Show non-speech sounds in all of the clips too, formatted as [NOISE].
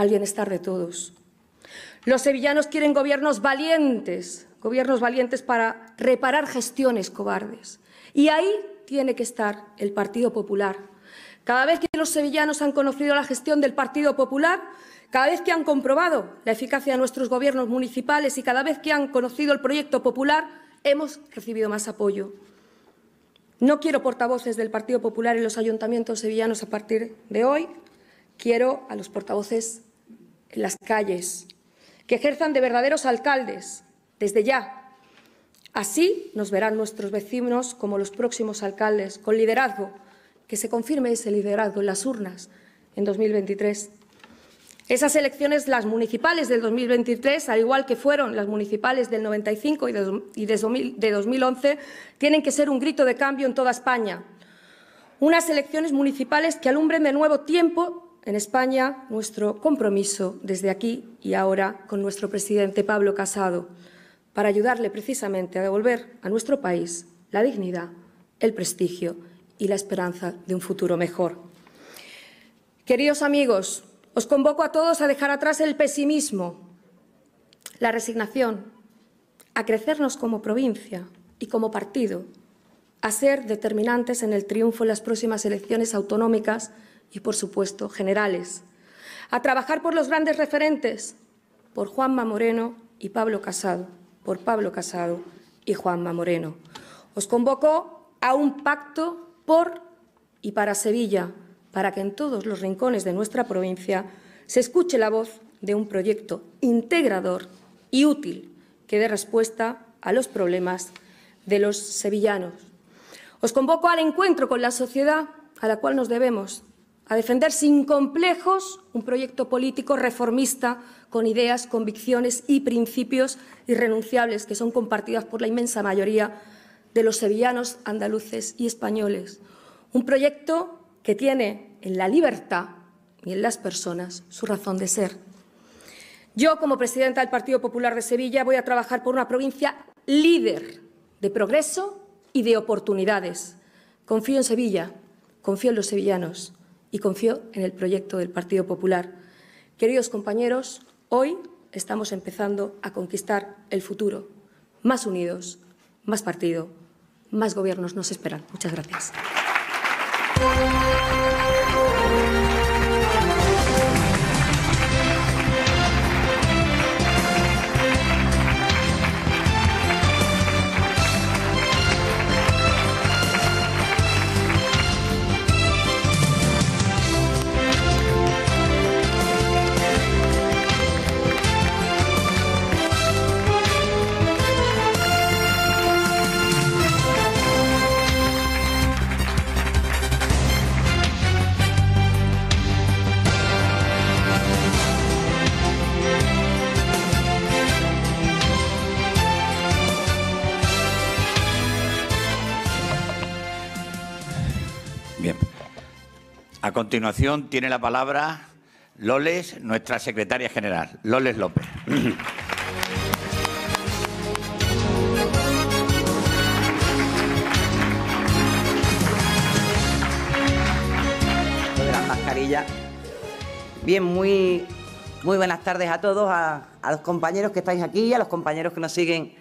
al bienestar de todos. Los sevillanos quieren gobiernos valientes, gobiernos valientes para reparar gestiones cobardes. Y ahí tiene que estar el Partido Popular. Cada vez que los sevillanos han conocido la gestión del Partido Popular, cada vez que han comprobado la eficacia de nuestros gobiernos municipales y cada vez que han conocido el proyecto popular, hemos recibido más apoyo. No quiero portavoces del Partido Popular en los ayuntamientos sevillanos a partir de hoy, quiero a los portavoces en las calles, que ejerzan de verdaderos alcaldes, desde ya. Así nos verán nuestros vecinos como los próximos alcaldes, con liderazgo, que se confirme ese liderazgo en las urnas en 2023. Esas elecciones, las municipales del 2023, al igual que fueron las municipales del 95 y de, y de 2011, tienen que ser un grito de cambio en toda España. Unas elecciones municipales que alumbren de nuevo tiempo en España nuestro compromiso desde aquí y ahora con nuestro presidente Pablo Casado para ayudarle precisamente a devolver a nuestro país la dignidad, el prestigio y la esperanza de un futuro mejor. Queridos amigos, os convoco a todos a dejar atrás el pesimismo, la resignación, a crecernos como provincia y como partido, a ser determinantes en el triunfo en las próximas elecciones autonómicas y, por supuesto, generales. A trabajar por los grandes referentes, por Juanma Moreno y Pablo Casado, por Pablo Casado y Juanma Moreno. Os convoco a un pacto por y para Sevilla, para que en todos los rincones de nuestra provincia se escuche la voz de un proyecto integrador y útil que dé respuesta a los problemas de los sevillanos. Os convoco al encuentro con la sociedad a la cual nos debemos a defender sin complejos un proyecto político reformista con ideas, convicciones y principios irrenunciables que son compartidas por la inmensa mayoría de los sevillanos, andaluces y españoles. Un proyecto que tiene en la libertad y en las personas su razón de ser. Yo, como presidenta del Partido Popular de Sevilla, voy a trabajar por una provincia líder de progreso y de oportunidades. Confío en Sevilla, confío en los sevillanos y confío en el proyecto del Partido Popular. Queridos compañeros, hoy estamos empezando a conquistar el futuro. Más unidos, más partido, más gobiernos nos esperan. Muchas gracias. continuación tiene la palabra Loles, nuestra secretaria general, Loles López. Bien, muy, muy buenas tardes a todos, a, los compañeros que estáis aquí, a los compañeros que nos siguen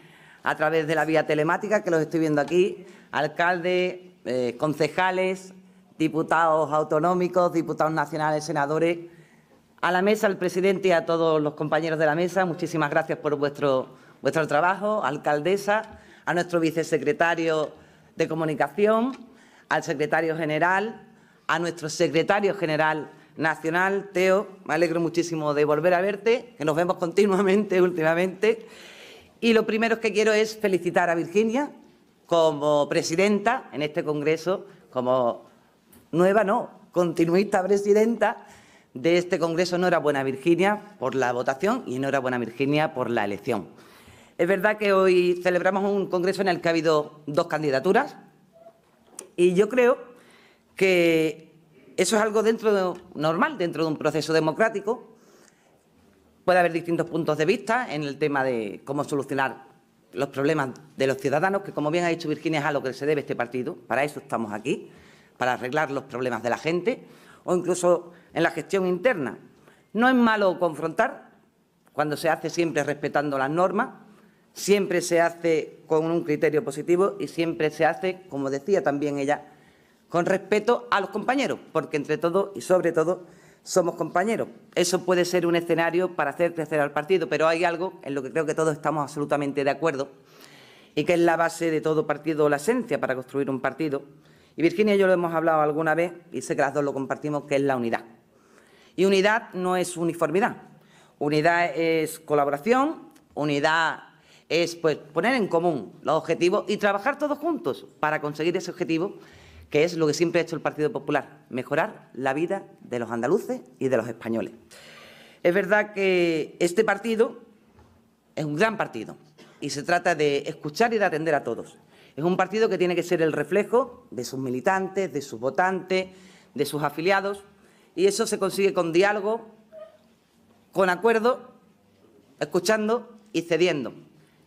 a través de la vía telemática, que los estoy viendo aquí, alcalde, eh, concejales, diputados autonómicos, diputados nacionales, senadores, a la mesa, al presidente y a todos los compañeros de la mesa. Muchísimas gracias por vuestro, vuestro trabajo, alcaldesa, a nuestro vicesecretario de Comunicación, al secretario general, a nuestro secretario general nacional, Teo. Me alegro muchísimo de volver a verte, que nos vemos continuamente [LAUGHS] últimamente. Y lo primero que quiero es felicitar a Virginia como presidenta en este Congreso, como nueva no, continuista presidenta de este Congreso. Buena Virginia, por la votación y Buena Virginia, por la elección. Es verdad que hoy celebramos un Congreso en el que ha habido dos candidaturas y yo creo que eso es algo dentro normal dentro de un proceso democrático. Puede haber distintos puntos de vista en el tema de cómo solucionar los problemas de los ciudadanos, que como bien ha dicho Virginia es a lo que se debe este partido, para eso estamos aquí para arreglar los problemas de la gente o incluso en la gestión interna. No es malo confrontar cuando se hace siempre respetando las normas, siempre se hace con un criterio positivo y siempre se hace, como decía también ella, con respeto a los compañeros, porque entre todos y sobre todo somos compañeros. Eso puede ser un escenario para hacer crecer al partido, pero hay algo en lo que creo que todos estamos absolutamente de acuerdo y que es la base de todo partido, la esencia para construir un partido, y Virginia y yo lo hemos hablado alguna vez y sé que las dos lo compartimos, que es la unidad. Y unidad no es uniformidad. Unidad es colaboración, unidad es pues, poner en común los objetivos y trabajar todos juntos para conseguir ese objetivo, que es lo que siempre ha hecho el Partido Popular, mejorar la vida de los andaluces y de los españoles. Es verdad que este partido es un gran partido y se trata de escuchar y de atender a todos. Es un partido que tiene que ser el reflejo de sus militantes, de sus votantes, de sus afiliados, y eso se consigue con diálogo, con acuerdo, escuchando y cediendo.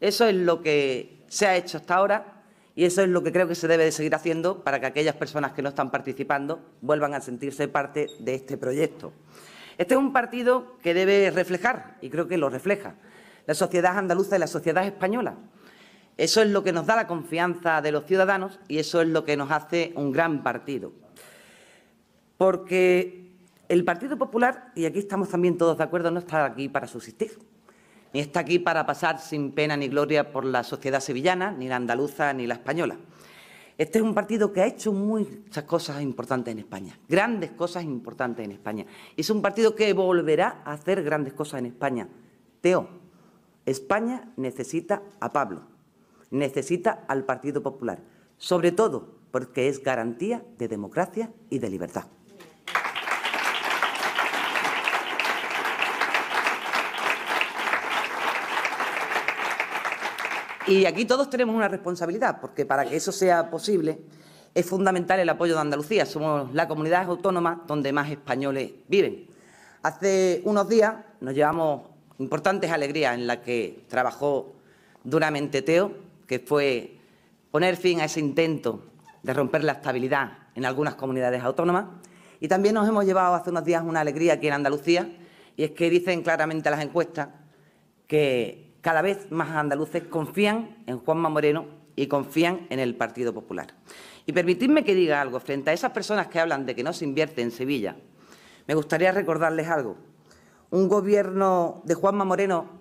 Eso es lo que se ha hecho hasta ahora y eso es lo que creo que se debe de seguir haciendo para que aquellas personas que no están participando vuelvan a sentirse parte de este proyecto. Este es un partido que debe reflejar, y creo que lo refleja, la sociedad andaluza y la sociedad española. Eso es lo que nos da la confianza de los ciudadanos y eso es lo que nos hace un gran partido. Porque el Partido Popular, y aquí estamos también todos de acuerdo, no está aquí para subsistir, ni está aquí para pasar sin pena ni gloria por la sociedad sevillana, ni la andaluza, ni la española. Este es un partido que ha hecho muchas cosas importantes en España, grandes cosas importantes en España. Es un partido que volverá a hacer grandes cosas en España. Teo, España necesita a Pablo necesita al Partido Popular, sobre todo porque es garantía de democracia y de libertad. Y aquí todos tenemos una responsabilidad, porque para que eso sea posible es fundamental el apoyo de Andalucía. Somos la comunidad autónoma donde más españoles viven. Hace unos días nos llevamos importantes alegrías en la que trabajó duramente Teo, que fue poner fin a ese intento de romper la estabilidad en algunas comunidades autónomas. Y también nos hemos llevado hace unos días una alegría aquí en Andalucía, y es que dicen claramente las encuestas que cada vez más andaluces confían en Juanma Moreno y confían en el Partido Popular. Y permitidme que diga algo, frente a esas personas que hablan de que no se invierte en Sevilla, me gustaría recordarles algo. Un gobierno de Juanma Moreno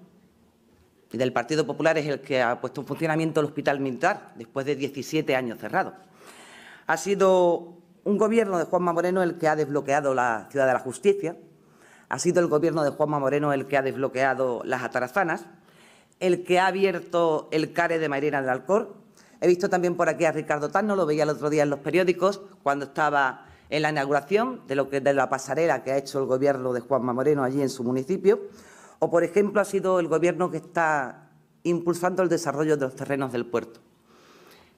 del Partido Popular es el que ha puesto en funcionamiento el Hospital Militar, después de 17 años cerrado. Ha sido un gobierno de Juanma Moreno el que ha desbloqueado la Ciudad de la Justicia, ha sido el gobierno de Juanma Moreno el que ha desbloqueado las atarazanas, el que ha abierto el CARE de Mairena del Alcor. He visto también por aquí a Ricardo Tano, lo veía el otro día en los periódicos, cuando estaba en la inauguración de, lo de la pasarela que ha hecho el gobierno de Juanma Moreno allí en su municipio. O, por ejemplo, ha sido el gobierno que está impulsando el desarrollo de los terrenos del puerto.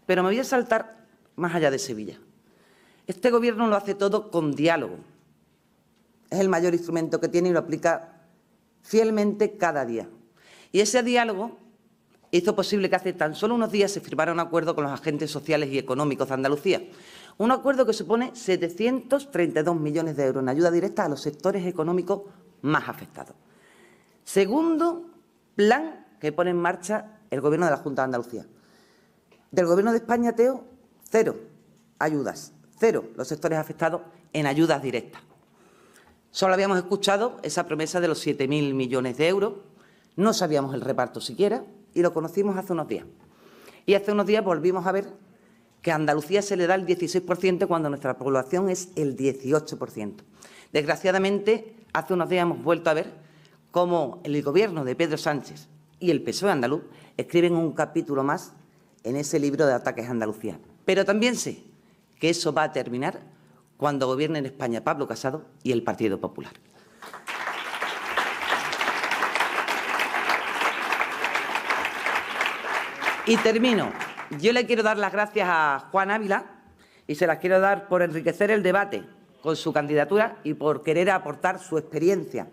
Pero me voy a saltar más allá de Sevilla. Este gobierno lo hace todo con diálogo. Es el mayor instrumento que tiene y lo aplica fielmente cada día. Y ese diálogo hizo posible que hace tan solo unos días se firmara un acuerdo con los agentes sociales y económicos de Andalucía. Un acuerdo que supone 732 millones de euros en ayuda directa a los sectores económicos más afectados. Segundo plan que pone en marcha el Gobierno de la Junta de Andalucía. Del Gobierno de España, Teo, cero ayudas, cero los sectores afectados en ayudas directas. Solo habíamos escuchado esa promesa de los 7.000 millones de euros, no sabíamos el reparto siquiera y lo conocimos hace unos días. Y hace unos días volvimos a ver que a Andalucía se le da el 16% cuando nuestra población es el 18%. Desgraciadamente, hace unos días hemos vuelto a ver ...como el gobierno de Pedro Sánchez y el PSOE andaluz escriben un capítulo más en ese libro de ataques a Andalucía. Pero también sé que eso va a terminar cuando gobierne en España Pablo Casado y el Partido Popular. Y termino. Yo le quiero dar las gracias a Juan Ávila y se las quiero dar por enriquecer el debate con su candidatura y por querer aportar su experiencia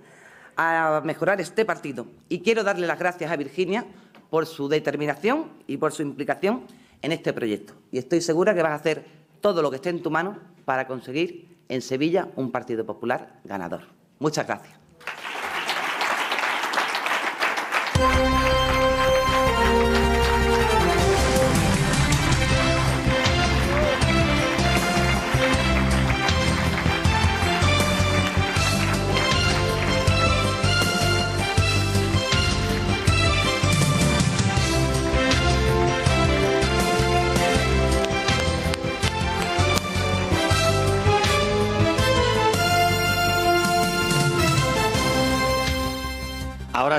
a mejorar este partido. Y quiero darle las gracias a Virginia por su determinación y por su implicación en este proyecto. Y estoy segura que vas a hacer todo lo que esté en tu mano para conseguir en Sevilla un partido popular ganador. Muchas gracias.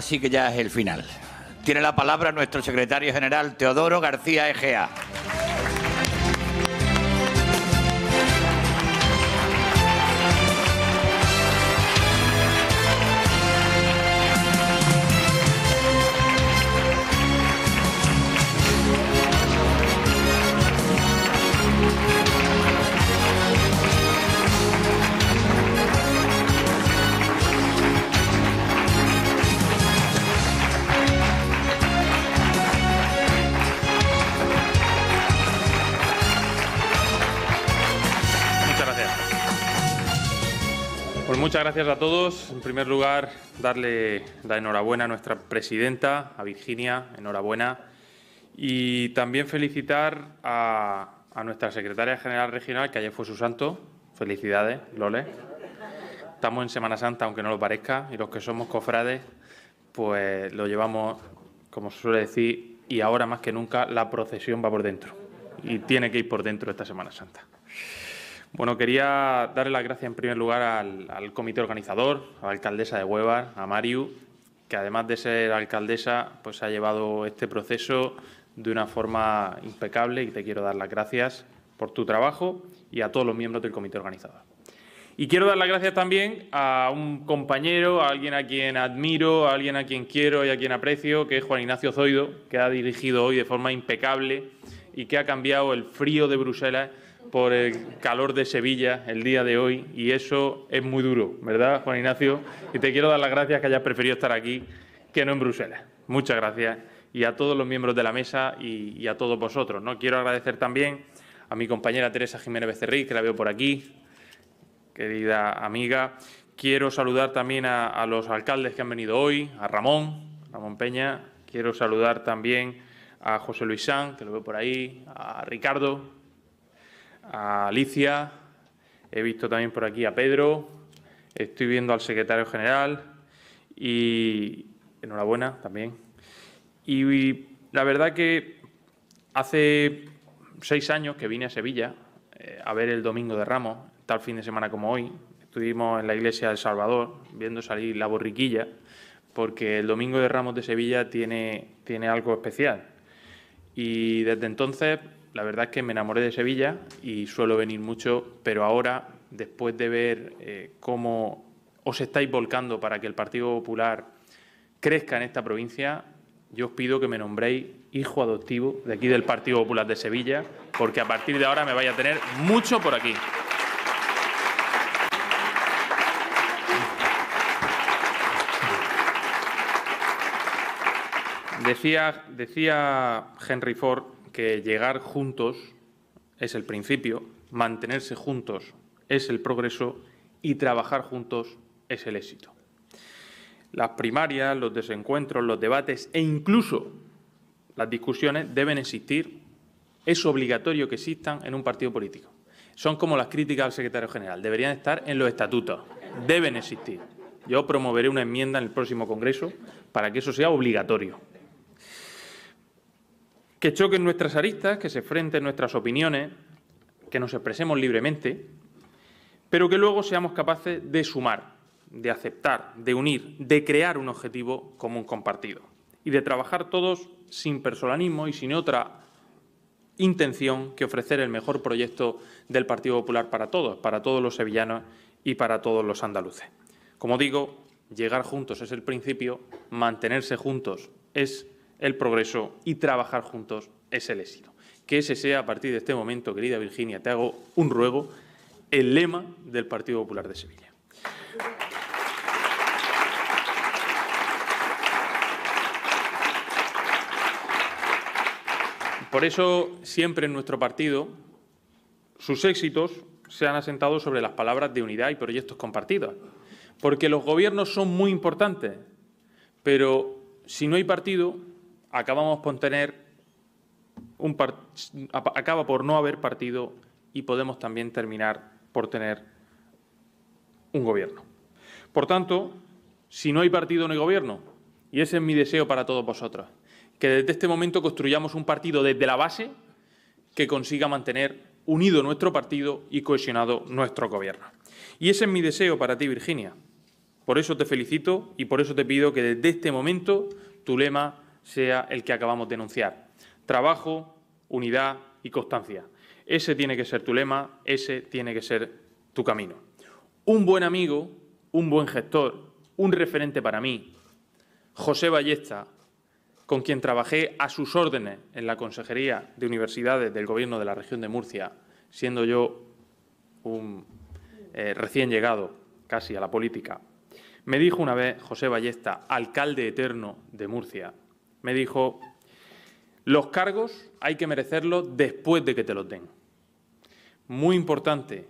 Así que ya es el final. Tiene la palabra nuestro secretario general Teodoro García Egea. muchas gracias a todos. En primer lugar, darle la enhorabuena a nuestra presidenta, a Virginia, enhorabuena. Y también felicitar a, nuestra secretaria general regional, que ayer fue su santo. Felicidades, Lole. Estamos en Semana Santa, aunque no lo parezca, y los que somos cofrades, pues lo llevamos, como se suele decir, y ahora más que nunca la procesión va por dentro. Y tiene que ir por dentro esta Semana Santa. Bueno, quería darle las gracias en primer lugar al, comité organizador, a la alcaldesa de Huevar, a Mariu, que además de ser alcaldesa, pues ha llevado este proceso de una forma impecable y te quiero dar las gracias por tu trabajo y a todos los miembros del comité organizador. Y quiero dar las gracias también a un compañero, a alguien a quien admiro, a alguien a quien quiero y a quien aprecio, que es Juan Ignacio Zoido, que ha dirigido hoy de forma impecable y que ha cambiado el frío de Bruselas por el calor de Sevilla el día de hoy y eso es muy duro, ¿verdad, Juan Ignacio? Y te quiero dar las gracias que hayas preferido estar aquí que no en Bruselas. Muchas gracias y a todos los miembros de la mesa y, a todos vosotros. ¿no? Quiero agradecer también a mi compañera Teresa Jiménez Becerril, que la veo por aquí, querida amiga. Quiero saludar también a, a los alcaldes que han venido hoy, a Ramón, Ramón Peña. Quiero saludar también a José Luis San, que lo veo por ahí, a Ricardo, a Alicia, he visto también por aquí a Pedro, estoy viendo al secretario general y enhorabuena también. Y, la verdad que hace seis años que vine a Sevilla eh, a ver el Domingo de Ramos, tal fin de semana como hoy, estuvimos en la iglesia del Salvador viendo salir la borriquilla, porque el Domingo de Ramos de Sevilla tiene, tiene algo especial. Y desde entonces, la verdad es que me enamoré de Sevilla y suelo venir mucho, pero ahora, después de ver eh, cómo os estáis volcando para que el Partido Popular crezca en esta provincia, yo os pido que me nombréis hijo adoptivo de aquí del Partido Popular de Sevilla, porque a partir de ahora me vaya a tener mucho por aquí. Decía, Henry Ford que llegar juntos es el principio, mantenerse juntos es el progreso y trabajar juntos es el éxito. Las primarias, los desencuentros, los debates e incluso las discusiones deben existir. Es obligatorio que existan en un partido político. Son como las críticas al secretario general. Deberían estar en los estatutos. Deben existir. Yo promoveré una enmienda en el próximo Congreso para que eso sea obligatorio que choquen nuestras aristas, que se enfrenten nuestras opiniones, que nos expresemos libremente, pero que luego seamos capaces de sumar, de aceptar, de unir, de crear un objetivo común compartido y de trabajar todos sin personalismo y sin otra intención que ofrecer el mejor proyecto del Partido Popular para todos, para todos los sevillanos y para todos los andaluces. Como digo, llegar juntos es el principio, mantenerse juntos es el progreso y trabajar juntos es el éxito. Que ese sea a partir de este momento, querida Virginia, te hago un ruego, el lema del Partido Popular de Sevilla. Por eso siempre en nuestro partido sus éxitos se han asentado sobre las palabras de unidad y proyectos compartidos. Porque los gobiernos son muy importantes, pero si no hay partido, acabamos por tener un acaba por no haber partido y podemos también terminar por tener un gobierno. Por tanto, si no hay partido no hay gobierno, y ese es mi deseo para todos vosotros, que desde este momento construyamos un partido desde la base que consiga mantener unido nuestro partido y cohesionado nuestro gobierno. Y ese es mi deseo para ti, Virginia. Por eso te felicito y por eso te pido que desde este momento tu lema sea el que acabamos de enunciar. Trabajo, unidad y constancia. Ese tiene que ser tu lema, ese tiene que ser tu camino. Un buen amigo, un buen gestor, un referente para mí, José Ballesta, con quien trabajé a sus órdenes en la Consejería de Universidades del Gobierno de la Región de Murcia, siendo yo un eh, recién llegado casi a la política. Me dijo una vez José Ballesta, alcalde eterno de Murcia, me dijo, los cargos hay que merecerlos después de que te los den. Muy importante,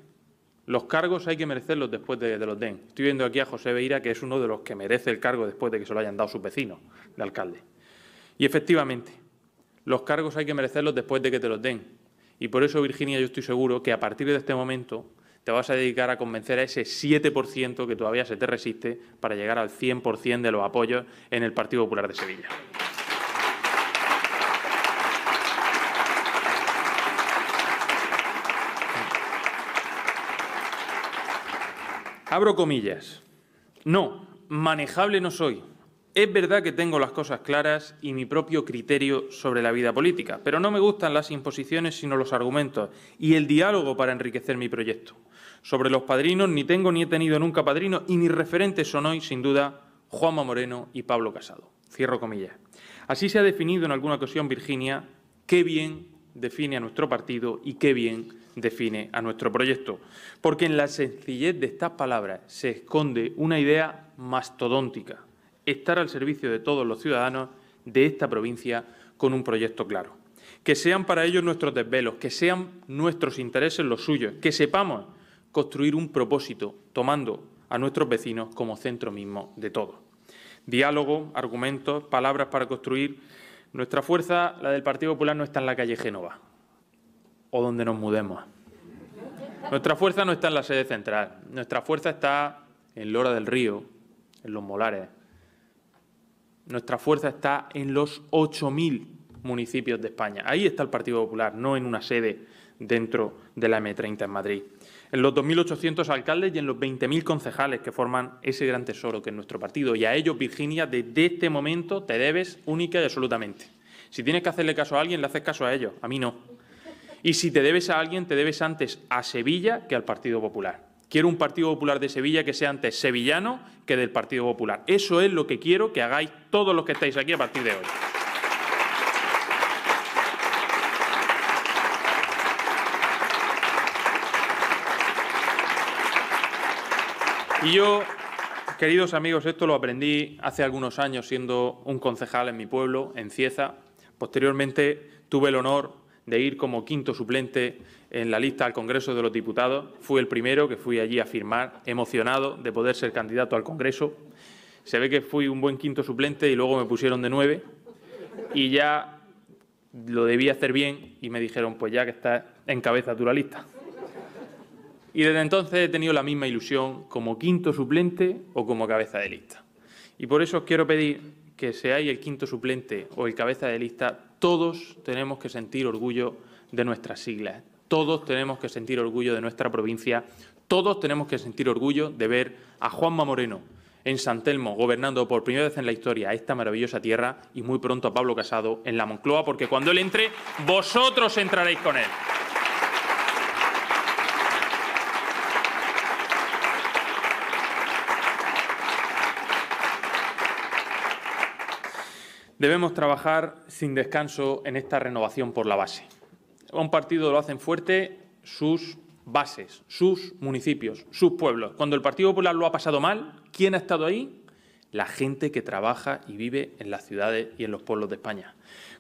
los cargos hay que merecerlos después de que te los den. Estoy viendo aquí a José Beira, que es uno de los que merece el cargo después de que se lo hayan dado sus vecinos de alcalde. Y efectivamente, los cargos hay que merecerlos después de que te los den. Y por eso, Virginia, yo estoy seguro que a partir de este momento te vas a dedicar a convencer a ese 7% que todavía se te resiste para llegar al 100% de los apoyos en el Partido Popular de Sevilla. Abro comillas. No, manejable no soy. Es verdad que tengo las cosas claras y mi propio criterio sobre la vida política, pero no me gustan las imposiciones sino los argumentos y el diálogo para enriquecer mi proyecto. Sobre los padrinos ni tengo ni he tenido nunca padrinos y mis referentes son hoy, sin duda, Juanma Moreno y Pablo Casado. Cierro comillas. Así se ha definido en alguna ocasión Virginia qué bien define a nuestro partido y qué bien define a nuestro proyecto, porque en la sencillez de estas palabras se esconde una idea mastodóntica, estar al servicio de todos los ciudadanos de esta provincia con un proyecto claro. Que sean para ellos nuestros desvelos, que sean nuestros intereses los suyos, que sepamos construir un propósito tomando a nuestros vecinos como centro mismo de todo. Diálogo, argumentos, palabras para construir. Nuestra fuerza, la del Partido Popular, no está en la calle Génova, o donde nos mudemos. Nuestra fuerza no está en la sede central, nuestra fuerza está en Lora del Río, en los molares. Nuestra fuerza está en los 8.000 municipios de España. Ahí está el Partido Popular, no en una sede dentro de la M30 en Madrid. En los 2.800 alcaldes y en los 20.000 concejales que forman ese gran tesoro que es nuestro partido. Y a ellos, Virginia, desde este momento te debes única y absolutamente. Si tienes que hacerle caso a alguien, le haces caso a ellos, a mí no. Y si te debes a alguien, te debes antes a Sevilla que al Partido Popular. Quiero un Partido Popular de Sevilla que sea antes sevillano que del Partido Popular. Eso es lo que quiero que hagáis todos los que estáis aquí a partir de hoy. Y yo, queridos amigos, esto lo aprendí hace algunos años siendo un concejal en mi pueblo, en Cieza. Posteriormente tuve el honor de ir como quinto suplente en la lista al Congreso de los Diputados. Fui el primero que fui allí a firmar, emocionado de poder ser candidato al Congreso. Se ve que fui un buen quinto suplente y luego me pusieron de nueve y ya lo debía hacer bien y me dijeron, pues ya que estás en cabeza tú la lista. Y desde entonces he tenido la misma ilusión como quinto suplente o como cabeza de lista. Y por eso os quiero pedir que seáis el quinto suplente o el cabeza de lista, todos tenemos que sentir orgullo de nuestras siglas, todos tenemos que sentir orgullo de nuestra provincia, todos tenemos que sentir orgullo de ver a Juanma Moreno en San Telmo, gobernando por primera vez en la historia esta maravillosa tierra y muy pronto a Pablo Casado en la Moncloa, porque cuando él entre, vosotros entraréis con él. Debemos trabajar sin descanso en esta renovación por la base. A un partido lo hacen fuerte sus bases, sus municipios, sus pueblos. Cuando el Partido Popular lo ha pasado mal, ¿quién ha estado ahí? La gente que trabaja y vive en las ciudades y en los pueblos de España.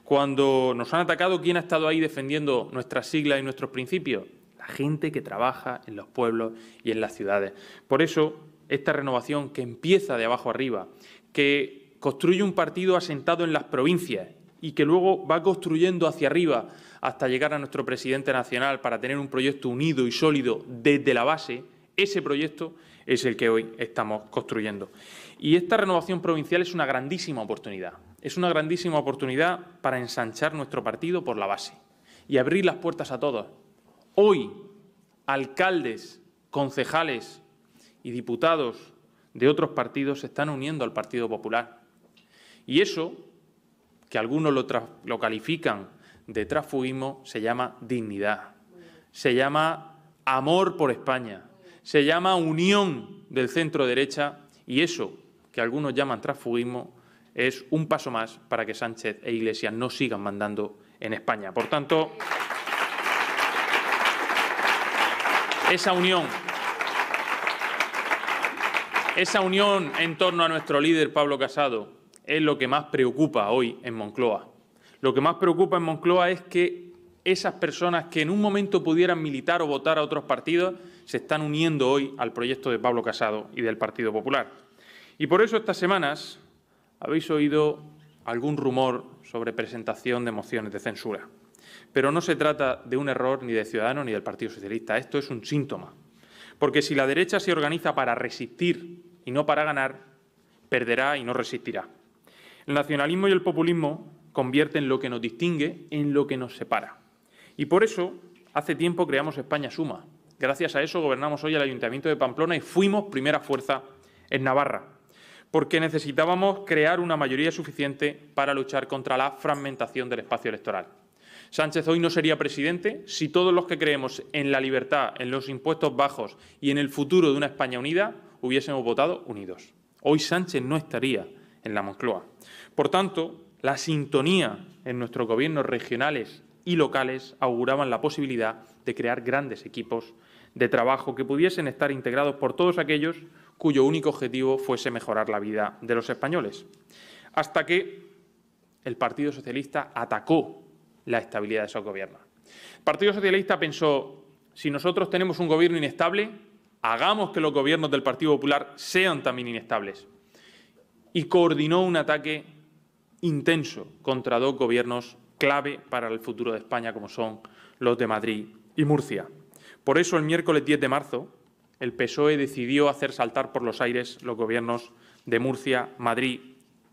Cuando nos han atacado, ¿quién ha estado ahí defendiendo nuestras siglas y nuestros principios? La gente que trabaja en los pueblos y en las ciudades. Por eso, esta renovación que empieza de abajo arriba, que construye un partido asentado en las provincias y que luego va construyendo hacia arriba hasta llegar a nuestro presidente nacional para tener un proyecto unido y sólido desde la base, ese proyecto es el que hoy estamos construyendo. Y esta renovación provincial es una grandísima oportunidad. Es una grandísima oportunidad para ensanchar nuestro partido por la base y abrir las puertas a todos. Hoy, alcaldes, concejales y diputados de otros partidos se están uniendo al Partido Popular y eso, que algunos lo, califican de transfugismo, se llama dignidad, se llama amor por España, se llama unión del centro derecha y eso, que algunos llaman transfugismo, es un paso más para que Sánchez e Iglesias no sigan mandando en España. Por tanto, esa unión, esa unión en torno a nuestro líder Pablo Casado, es lo que más preocupa hoy en Moncloa. Lo que más preocupa en Moncloa es que esas personas que en un momento pudieran militar o votar a otros partidos se están uniendo hoy al proyecto de Pablo Casado y del Partido Popular. Y por eso estas semanas habéis oído algún rumor sobre presentación de mociones de censura. Pero no se trata de un error ni de Ciudadanos ni del Partido Socialista. Esto es un síntoma. Porque si la derecha se organiza para resistir y no para ganar, perderá y no resistirá. El nacionalismo y el populismo convierten lo que nos distingue en lo que nos separa. Y por eso, hace tiempo creamos España Suma. Gracias a eso gobernamos hoy el Ayuntamiento de Pamplona y fuimos primera fuerza en Navarra, porque necesitábamos crear una mayoría suficiente para luchar contra la fragmentación del espacio electoral. Sánchez hoy no sería presidente si todos los que creemos en la libertad, en los impuestos bajos y en el futuro de una España unida hubiésemos votado unidos. Hoy Sánchez no estaría en la Moncloa. Por tanto, la sintonía en nuestros gobiernos regionales y locales auguraban la posibilidad de crear grandes equipos de trabajo que pudiesen estar integrados por todos aquellos cuyo único objetivo fuese mejorar la vida de los españoles. Hasta que el Partido Socialista atacó la estabilidad de esos gobiernos. El Partido Socialista pensó, si nosotros tenemos un gobierno inestable, hagamos que los gobiernos del Partido Popular sean también inestables y coordinó un ataque intenso contra dos gobiernos clave para el futuro de España, como son los de Madrid y Murcia. Por eso, el miércoles 10 de marzo, el PSOE decidió hacer saltar por los aires los gobiernos de Murcia, Madrid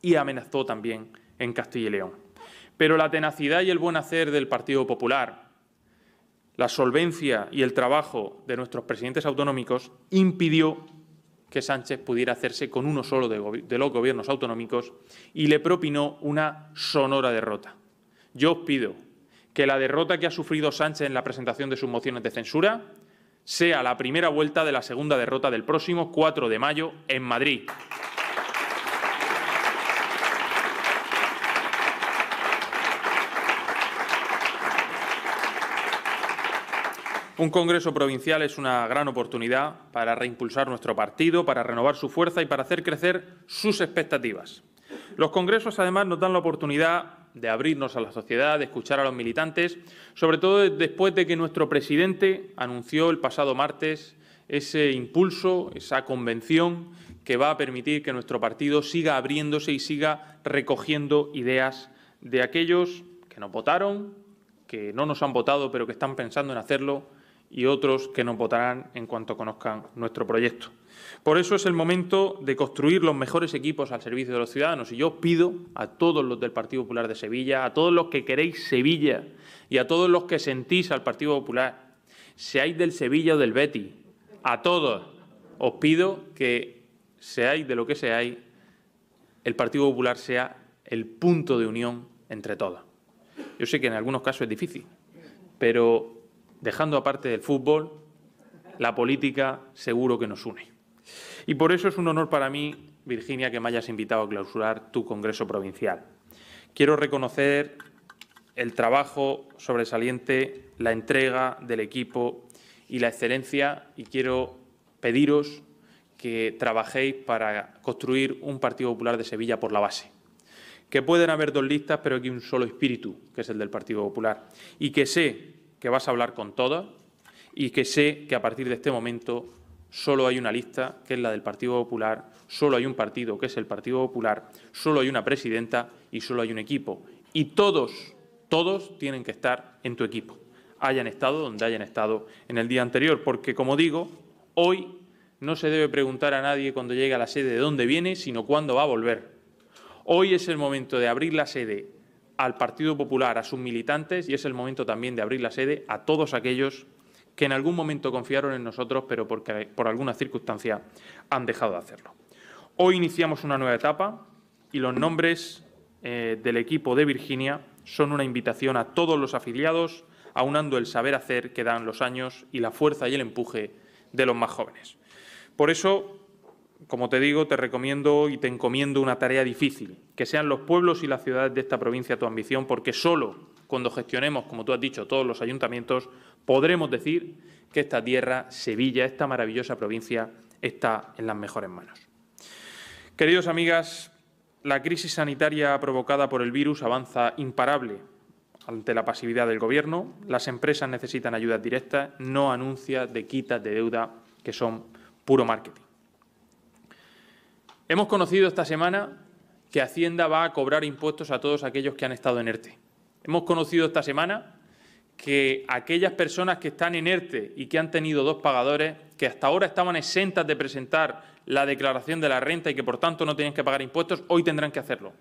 y amenazó también en Castilla y León. Pero la tenacidad y el buen hacer del Partido Popular, la solvencia y el trabajo de nuestros presidentes autonómicos impidió que Sánchez pudiera hacerse con uno solo de, los gobiernos autonómicos y le propinó una sonora derrota. Yo os pido que la derrota que ha sufrido Sánchez en la presentación de sus mociones de censura sea la primera vuelta de la segunda derrota del próximo 4 de mayo en Madrid. Un Congreso provincial es una gran oportunidad para reimpulsar nuestro partido, para renovar su fuerza y para hacer crecer sus expectativas. Los congresos, además, nos dan la oportunidad de abrirnos a la sociedad, de escuchar a los militantes, sobre todo después de que nuestro presidente anunció el pasado martes ese impulso, esa convención que va a permitir que nuestro partido siga abriéndose y siga recogiendo ideas de aquellos que nos votaron, que no nos han votado pero que están pensando en hacerlo y otros que nos votarán en cuanto conozcan nuestro proyecto. Por eso es el momento de construir los mejores equipos al servicio de los ciudadanos. Y yo pido a todos los del Partido Popular de Sevilla, a todos los que queréis Sevilla y a todos los que sentís al Partido Popular, seáis del Sevilla o del Betty, a todos, os pido que seáis de lo que seáis, el Partido Popular sea el punto de unión entre todos. Yo sé que en algunos casos es difícil, pero dejando aparte del fútbol, la política seguro que nos une. Y por eso es un honor para mí, Virginia, que me hayas invitado a clausurar tu Congreso Provincial. Quiero reconocer el trabajo sobresaliente, la entrega del equipo y la excelencia y quiero pediros que trabajéis para construir un Partido Popular de Sevilla por la base. Que pueden haber dos listas, pero que un solo espíritu, que es el del Partido Popular. Y que sé que vas a hablar con todas y que sé que a partir de este momento solo hay una lista, que es la del Partido Popular, solo hay un partido, que es el Partido Popular, solo hay una presidenta y solo hay un equipo. Y todos, todos tienen que estar en tu equipo, hayan estado donde hayan estado en el día anterior, porque, como digo, hoy no se debe preguntar a nadie cuando llega a la sede de dónde viene, sino cuándo va a volver. Hoy es el momento de abrir la sede al Partido Popular, a sus militantes, y es el momento también de abrir la sede a todos aquellos que en algún momento confiaron en nosotros, pero por alguna circunstancia han dejado de hacerlo. Hoy iniciamos una nueva etapa y los nombres eh, del equipo de Virginia son una invitación a todos los afiliados, aunando el saber hacer que dan los años y la fuerza y el empuje de los más jóvenes. Por eso como te digo, te recomiendo y te encomiendo una tarea difícil, que sean los pueblos y las ciudades de esta provincia tu ambición, porque solo cuando gestionemos, como tú has dicho, todos los ayuntamientos, podremos decir que esta tierra, Sevilla, esta maravillosa provincia, está en las mejores manos. Queridos amigas, la crisis sanitaria provocada por el virus avanza imparable ante la pasividad del Gobierno. Las empresas necesitan ayudas directas, no anuncia de quitas de deuda que son puro marketing. Hemos conocido esta semana que Hacienda va a cobrar impuestos a todos aquellos que han estado en ERTE. Hemos conocido esta semana que aquellas personas que están en ERTE y que han tenido dos pagadores, que hasta ahora estaban exentas de presentar la declaración de la renta y que, por tanto, no tenían que pagar impuestos, hoy tendrán que hacerlo.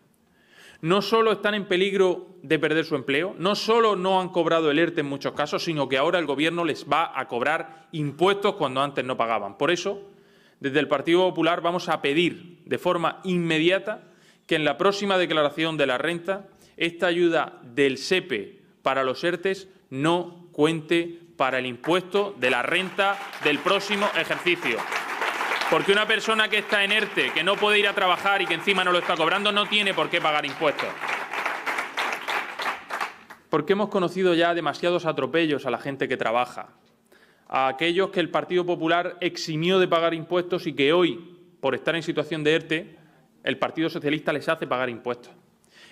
No solo están en peligro de perder su empleo, no solo no han cobrado el ERTE en muchos casos, sino que ahora el Gobierno les va a cobrar impuestos cuando antes no pagaban. Por eso, desde el Partido Popular vamos a pedir de forma inmediata que en la próxima declaración de la renta esta ayuda del SEPE para los ERTES no cuente para el impuesto de la renta del próximo ejercicio. Porque una persona que está en ERTE, que no puede ir a trabajar y que encima no lo está cobrando, no tiene por qué pagar impuestos. Porque hemos conocido ya demasiados atropellos a la gente que trabaja, a aquellos que el Partido Popular eximió de pagar impuestos y que hoy, por estar en situación de ERTE, el Partido Socialista les hace pagar impuestos.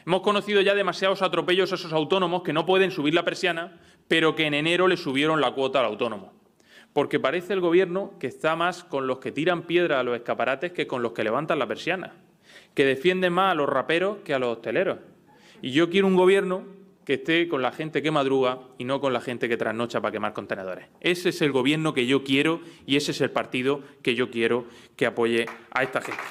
Hemos conocido ya demasiados atropellos a esos autónomos que no pueden subir la persiana, pero que en enero le subieron la cuota al autónomo. Porque parece el Gobierno que está más con los que tiran piedra a los escaparates que con los que levantan la persiana, que defiende más a los raperos que a los hosteleros. Y yo quiero un Gobierno que esté con la gente que madruga y no con la gente que trasnocha para quemar contenedores. Ese es el gobierno que yo quiero y ese es el partido que yo quiero que apoye a esta gente.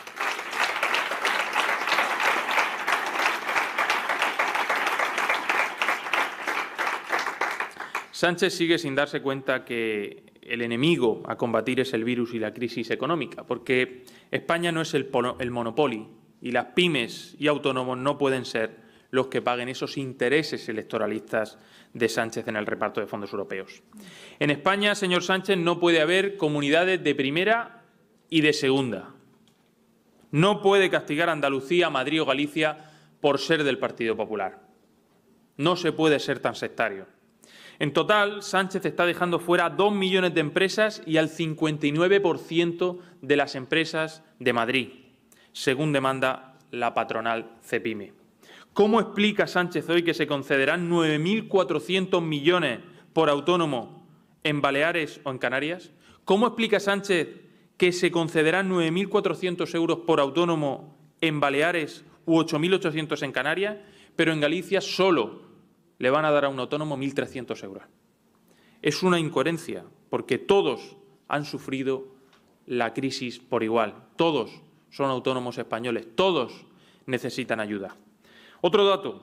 Sánchez sigue sin darse cuenta que el enemigo a combatir es el virus y la crisis económica, porque España no es el, el monopolio y las pymes y autónomos no pueden ser los que paguen esos intereses electoralistas de Sánchez en el reparto de fondos europeos. En España, señor Sánchez, no puede haber comunidades de primera y de segunda. No puede castigar a Andalucía, Madrid o Galicia por ser del Partido Popular. No se puede ser tan sectario. En total, Sánchez está dejando fuera a dos millones de empresas y al 59% de las empresas de Madrid, según demanda la patronal CEPIME. ¿Cómo explica Sánchez hoy que se concederán 9.400 millones por autónomo en Baleares o en Canarias? ¿Cómo explica Sánchez que se concederán 9.400 euros por autónomo en Baleares u 8.800 en Canarias, pero en Galicia solo le van a dar a un autónomo 1.300 euros? Es una incoherencia, porque todos han sufrido la crisis por igual. Todos son autónomos españoles, todos necesitan ayuda. Otro dato,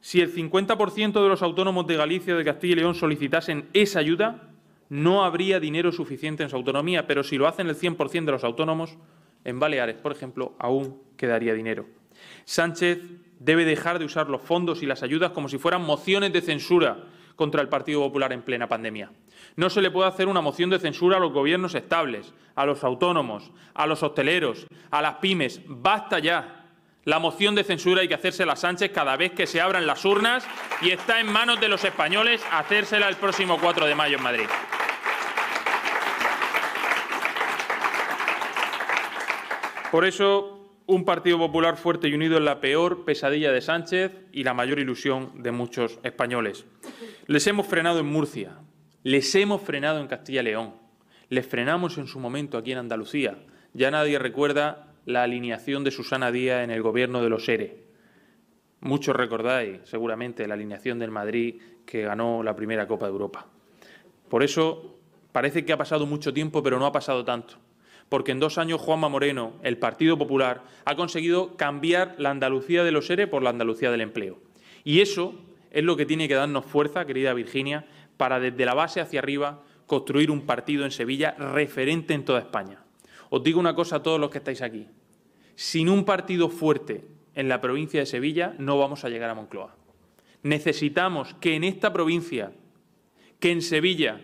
si el 50% de los autónomos de Galicia, de Castilla y León solicitasen esa ayuda, no habría dinero suficiente en su autonomía, pero si lo hacen el 100% de los autónomos, en Baleares, por ejemplo, aún quedaría dinero. Sánchez debe dejar de usar los fondos y las ayudas como si fueran mociones de censura contra el Partido Popular en plena pandemia. No se le puede hacer una moción de censura a los gobiernos estables, a los autónomos, a los hosteleros, a las pymes. Basta ya. La moción de censura hay que hacérsela a Sánchez cada vez que se abran las urnas y está en manos de los españoles hacérsela el próximo 4 de mayo en Madrid. Por eso, un Partido Popular fuerte y unido es la peor pesadilla de Sánchez y la mayor ilusión de muchos españoles. Les hemos frenado en Murcia, les hemos frenado en Castilla y León, les frenamos en su momento aquí en Andalucía. Ya nadie recuerda la alineación de Susana Díaz en el gobierno de los Sere, Muchos recordáis seguramente la alineación del Madrid que ganó la primera Copa de Europa. Por eso parece que ha pasado mucho tiempo, pero no ha pasado tanto. Porque en dos años Juanma Moreno, el Partido Popular, ha conseguido cambiar la Andalucía de los ERE por la Andalucía del empleo. Y eso es lo que tiene que darnos fuerza, querida Virginia, para desde la base hacia arriba construir un partido en Sevilla referente en toda España. Os digo una cosa a todos los que estáis aquí. Sin un partido fuerte en la provincia de Sevilla no vamos a llegar a Moncloa. Necesitamos que en esta provincia, que en Sevilla,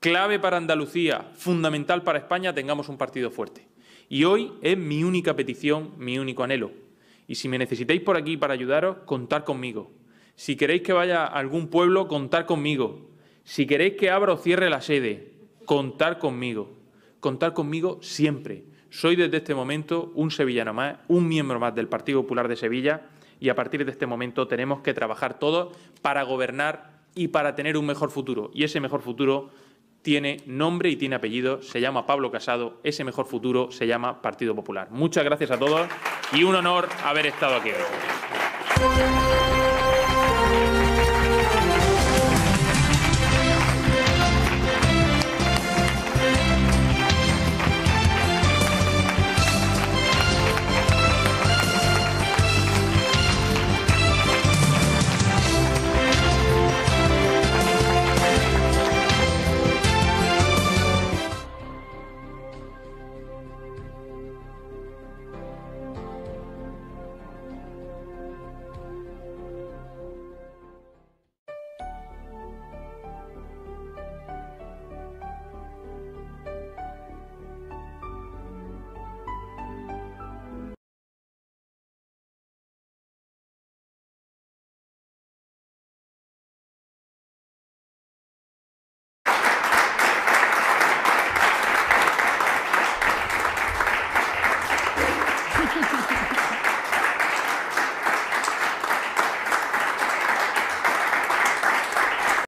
clave para Andalucía, fundamental para España, tengamos un partido fuerte. Y hoy es mi única petición, mi único anhelo. Y si me necesitáis por aquí para ayudaros, contar conmigo. Si queréis que vaya a algún pueblo, contar conmigo. Si queréis que abra o cierre la sede, contar conmigo contar conmigo siempre. Soy desde este momento un sevillano más, un miembro más del Partido Popular de Sevilla y a partir de este momento tenemos que trabajar todos para gobernar y para tener un mejor futuro. Y ese mejor futuro tiene nombre y tiene apellido, se llama Pablo Casado, ese mejor futuro se llama Partido Popular. Muchas gracias a todos y un honor haber estado aquí.